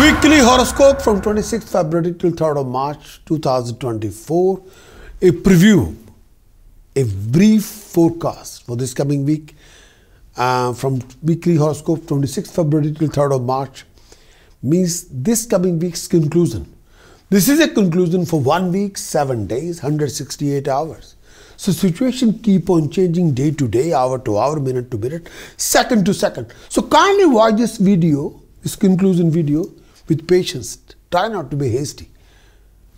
Weekly horoscope from 26th February till 3rd of March 2024. A preview, a brief forecast for this coming week uh, from weekly horoscope 26th February till 3rd of March means this coming week's conclusion. This is a conclusion for one week, seven days, 168 hours. So situation keep on changing day to day, hour to hour, minute to minute, second to second. So kindly watch this video this conclusion video with patience. Try not to be hasty.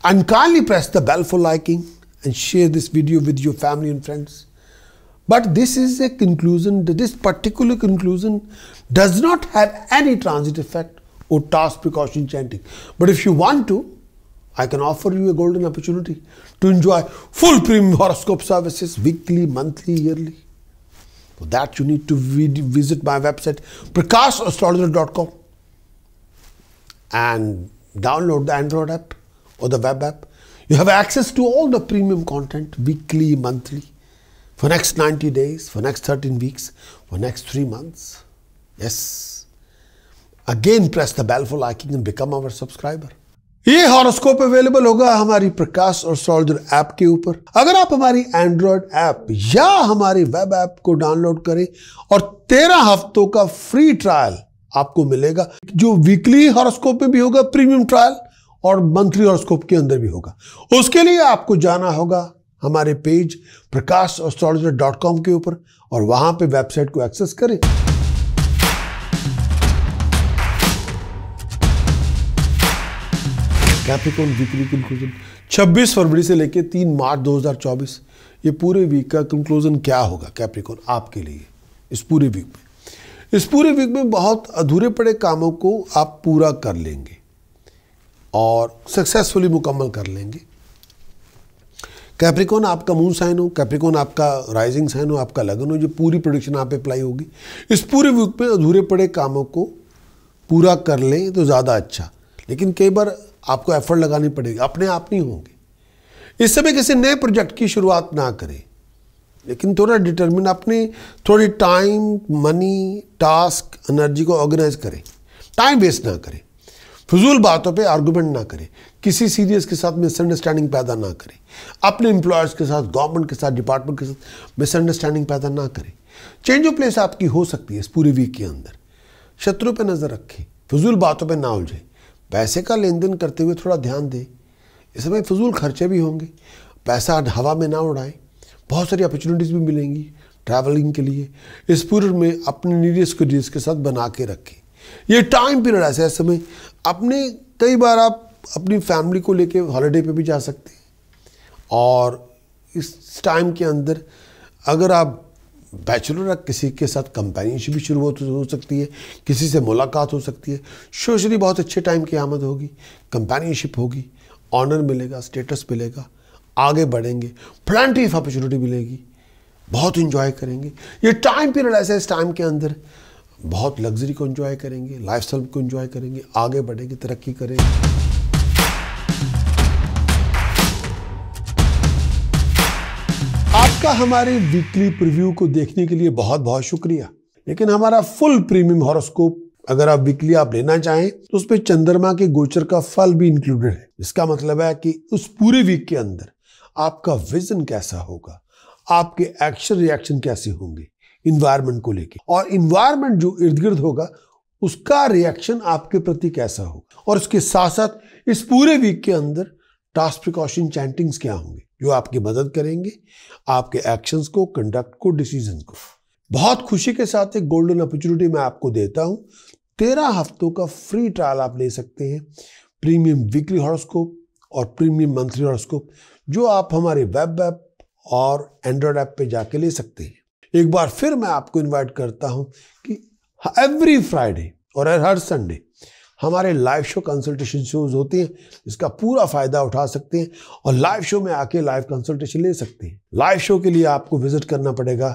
And kindly press the bell for liking and share this video with your family and friends. But this is a conclusion, this particular conclusion does not have any transit effect or task precaution chanting. But if you want to, I can offer you a golden opportunity to enjoy full premium horoscope services weekly, monthly, yearly. For that, you need to visit my website, prakashastrologer.com. and download the Android app or the web app. You have access to all the premium content weekly, monthly, for next 90 days, for next 13 weeks, for next three months. Yes. Again press the bell for liking and become our subscriber. ये horoscope available होगा हमारी प्रकाश और soldier app के ऊपर अगर आप हमारी Android app या हमारी वेब ऐप को डाउनलोड करें और तेरह हफ्तों का फ्री ट्रायल आपको मिलेगा जो वीकली हॉरोस्कोप में भी होगा प्रीमियम ट्रायल और मंथली हॉरोस्कोप के अंदर भी होगा उसके लिए आपको जाना होगा हमारे page Prakash astrologer dot com के ऊपर और वहां पे वेबसाइट को एक्सेस करें कैप्रिकॉन वीकली कंक्लूजन 26 फरवरी से लेकर 3 मार्च 2024 ये पूरे वीक का कंक्लूजन क्या होगा कैप्रिकॉन आपके लिए इस पूरे वीक में इस पूरे वीक में बहुत अधूरे पड़े कामों को आप पूरा कर लेंगे और सक्सेसफुली मुकम्मल कर लेंगे कैप्रिकॉन आपका मून साइन हो कैप्रिकॉन आपका राइजिंग साइन हो आपका लगन हो ये पूरी प्रोडिक्शन आप अप्लाई होगी इस पूरे वीक में अधूरे पड़े कामों को पूरा कर लें तो ज़्यादा अच्छा लेकिन कई बार आपको एफर्ट लगानी पड़ेगी अपने आप नहीं होंगे इस समय किसी नए प्रोजेक्ट की शुरुआत ना करें लेकिन थोड़ा डिटर्मिन अपने थोड़ी टाइम मनी टास्क एनर्जी को ऑर्गेनाइज करें टाइम वेस्ट ना करें फजूल बातों पे आर्गुमेंट ना करें किसी सीरियस के साथ मिसअंडरस्टैंडिंग पैदा ना करें अपने एम्प्लॉयर्स के साथ गवर्नमेंट के साथ डिपार्टमेंट के साथ मिसअंडरस्टैंडिंग पैदा ना करें चेंज ऑफ प्लेस आपकी हो सकती है इस पूरे वीक के अंदर शत्रु पर नज़र रखें फजूल बातों पर ना उलझें पैसे का लेन देन करते हुए थोड़ा ध्यान दें इस समय फजूल खर्चे भी होंगे पैसा हवा में ना उड़ाएं बहुत सारी अपॉर्चुनिटीज़ भी मिलेंगी ट्रैवलिंग के लिए इस पीरियड में अपने नीडियस को डीज के साथ बना के रखें ये टाइम पीरियड ऐसा ऐसे में अपने कई बार आप अपनी फैमिली को लेके हॉलीडे पे भी जा सकते हैं और इस टाइम के अंदर अगर आप बैचलर या किसी के साथ कंपेनियनशिप भी शुरू हो तो हो सकती है किसी से मुलाकात हो सकती है सोशली बहुत अच्छे टाइम की आमद होगी कंपेनियनशिप होगी ऑनर मिलेगा स्टेटस मिलेगा आगे बढ़ेंगे प्लान्टी ऑफ अपॉर्चुनिटी मिलेगी बहुत इंजॉय करेंगे ये टाइम पीरियड ऐसा इस टाइम के अंदर बहुत लग्जरी को इंजॉय करेंगे लाइफ स्टाइल को इंजॉय करेंगे आगे बढ़ेंगे तरक्की करेंगे आपका हमारे वीकली प्रीव्यू को देखने के लिए बहुत बहुत शुक्रिया लेकिन हमारा फुल प्रीमियम हॉरोस्कोप अगर आप वीकली आप लेना चाहें तो उसमें चंद्रमा के गोचर का फल भी इंक्लूडेड है इसका मतलब है कि उस पूरे वीक के अंदर आपका विजन कैसा होगा आपके एक्शन रिएक्शन कैसे होंगे इन्वायरमेंट को लेके और इन्वायरमेंट जो इर्द गिर्द होगा उसका रिएक्शन आपके प्रति कैसा होगा और उसके साथ साथ इस पूरे वीक के अंदर टास्क प्रिकॉशन चैंटिंग्स क्या होंगे जो आपकी मदद करेंगे आपके एक्शंस को कंडक्ट को डिसीजन को बहुत खुशी के साथ एक गोल्डन अपॉर्चुनिटी मैं आपको देता हूं तेरह हफ्तों का फ्री ट्रायल आप ले सकते हैं प्रीमियम वीकली हॉरोस्कोप और प्रीमियम मंथली हॉरोस्कोप जो आप हमारे वेब ऐप और एंड्रॉयड ऐप पे जाके ले सकते हैं एक बार फिर मैं आपको इनवाइट करता हूं कि एवरी फ्राइडे और हर संडे हमारे लाइव शो कंसल्टेशन शोज होते हैं इसका पूरा फ़ायदा उठा सकते हैं और लाइव शो में आके लाइव कंसल्टेशन ले सकते हैं लाइव शो के लिए आपको विजिट करना पड़ेगा